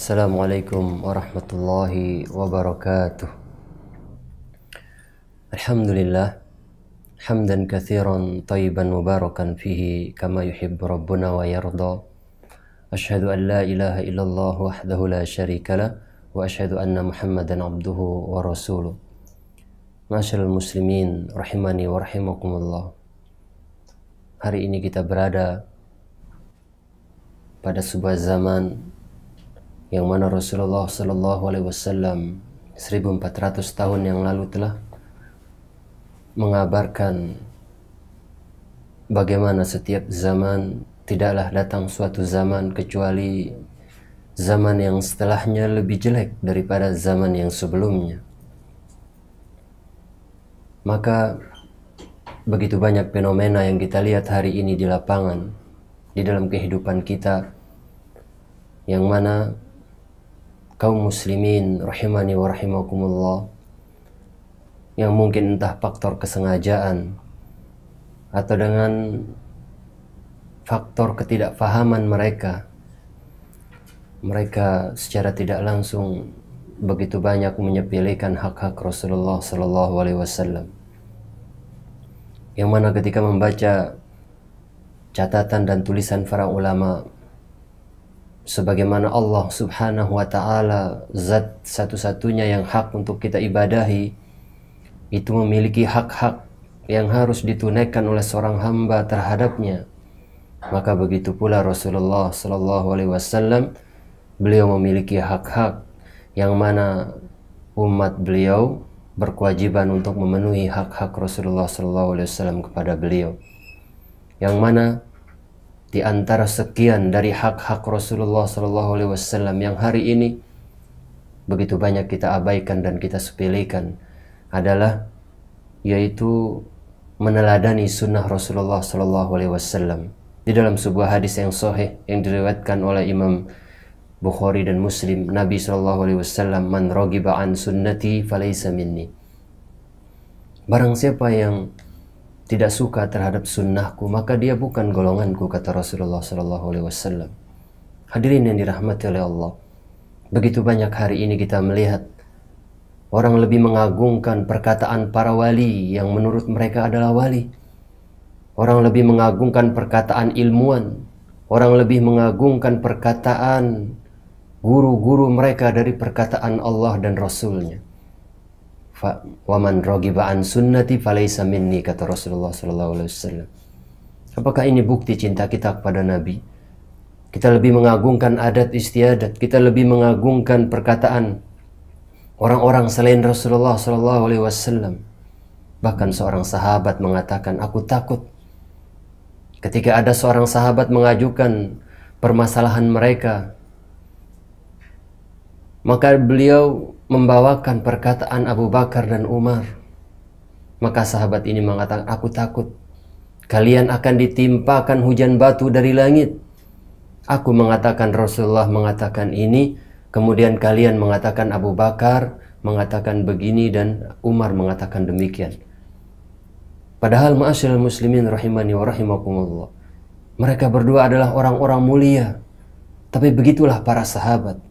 السلام عليكم ورحمة الله وبركاته الحمد لله حمدا كثيرا طيبا مباركا فيه كما يحب ربنا ويرضى أشهد أن لا إله إلا الله وحده لا شريك له وأشهد أن محمدا عبده ورسوله معاشر المسلمين رحمني ورحمكم الله Hari ini kita berada pada sebuah zaman yang mana Rasulullah Shallallahu Alaihi Wasallam 1400 tahun yang lalu telah mengabarkan bagaimana setiap zaman tidaklah datang suatu zaman kecuali zaman yang setelahnya lebih jelek daripada zaman yang sebelumnya. Maka begitu banyak fenomena yang kita lihat hari ini di lapangan, di dalam kehidupan kita, yang mana kaum muslimin rahimani wa rahimakumullah yang mungkin entah faktor kesengajaan atau dengan faktor ketidakfahaman mereka mereka secara tidak langsung begitu banyak menyepelekan hak-hak Rasulullah Shallallahu Alaihi Wasallam yang mana ketika membaca catatan dan tulisan para ulama sebagaimana Allah Subhanahu wa taala zat satu-satunya yang hak untuk kita ibadahi itu memiliki hak-hak yang harus ditunaikan oleh seorang hamba terhadapnya maka begitu pula Rasulullah Shallallahu alaihi wasallam beliau memiliki hak-hak yang mana umat beliau berkewajiban untuk memenuhi hak-hak Rasulullah Shallallahu alaihi wasallam kepada beliau yang mana di antara sekian dari hak-hak Rasulullah Shallallahu Alaihi Wasallam yang hari ini begitu banyak kita abaikan dan kita sepelekan adalah yaitu meneladani sunnah Rasulullah Shallallahu Alaihi Wasallam di dalam sebuah hadis yang sahih yang diriwayatkan oleh Imam Bukhari dan Muslim Nabi Shallallahu Alaihi Wasallam man rogiba an sunnati falaisa minni barang siapa yang tidak suka terhadap sunnahku maka dia bukan golonganku kata Rasulullah Shallallahu Alaihi Wasallam. Hadirin yang dirahmati oleh Allah, begitu banyak hari ini kita melihat orang lebih mengagungkan perkataan para wali yang menurut mereka adalah wali. Orang lebih mengagungkan perkataan ilmuwan, orang lebih mengagungkan perkataan guru-guru mereka dari perkataan Allah dan Rasulnya. nya waman rogiba an sunnati falaisa minni kata Rasulullah Sallallahu Alaihi Wasallam. Apakah ini bukti cinta kita kepada Nabi? Kita lebih mengagungkan adat istiadat, kita lebih mengagungkan perkataan orang-orang selain Rasulullah Sallallahu Alaihi Wasallam. Bahkan seorang sahabat mengatakan, aku takut ketika ada seorang sahabat mengajukan permasalahan mereka. Maka beliau membawakan perkataan Abu Bakar dan Umar. Maka sahabat ini mengatakan, aku takut. Kalian akan ditimpakan hujan batu dari langit. Aku mengatakan Rasulullah mengatakan ini, kemudian kalian mengatakan Abu Bakar mengatakan begini dan Umar mengatakan demikian. Padahal ma'asyil muslimin rahimani wa rahimakumullah. Mereka berdua adalah orang-orang mulia. Tapi begitulah para sahabat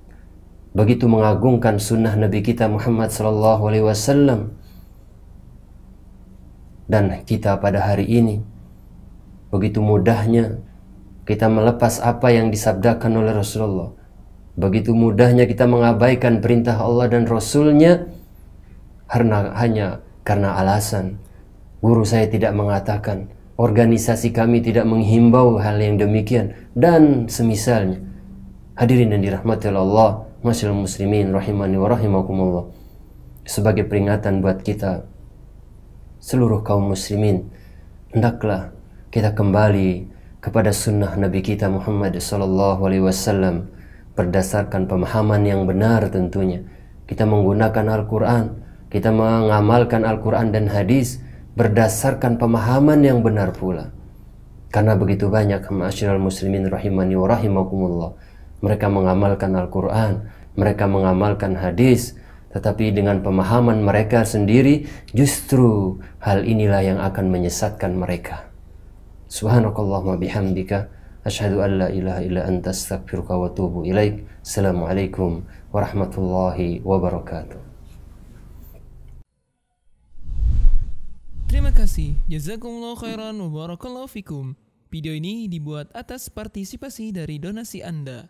begitu mengagungkan sunnah Nabi kita Muhammad Sallallahu Alaihi Wasallam dan kita pada hari ini begitu mudahnya kita melepas apa yang disabdakan oleh Rasulullah begitu mudahnya kita mengabaikan perintah Allah dan Rasulnya karena hanya karena alasan guru saya tidak mengatakan organisasi kami tidak menghimbau hal yang demikian dan semisalnya hadirin yang dirahmati Allah Masyil muslimin rahimani wa rahimakumullah. Sebagai peringatan buat kita seluruh kaum muslimin, hendaklah kita kembali kepada sunnah Nabi kita Muhammad sallallahu alaihi wasallam berdasarkan pemahaman yang benar tentunya. Kita menggunakan Al-Qur'an, kita mengamalkan Al-Qur'an dan hadis berdasarkan pemahaman yang benar pula. Karena begitu banyak ma'asyiral muslimin rahimani wa rahimakumullah mereka mengamalkan Al-Quran, mereka mengamalkan hadis, tetapi dengan pemahaman mereka sendiri, justru hal inilah yang akan menyesatkan mereka. Subhanakallahumma bihamdika, ashadu an la ilaha illa anta astaghfiruka wa tubu ilaik. Assalamualaikum warahmatullahi wabarakatuh. Terima kasih. Jazakumullah khairan wa barakallahu fikum. Video ini dibuat atas partisipasi dari donasi Anda.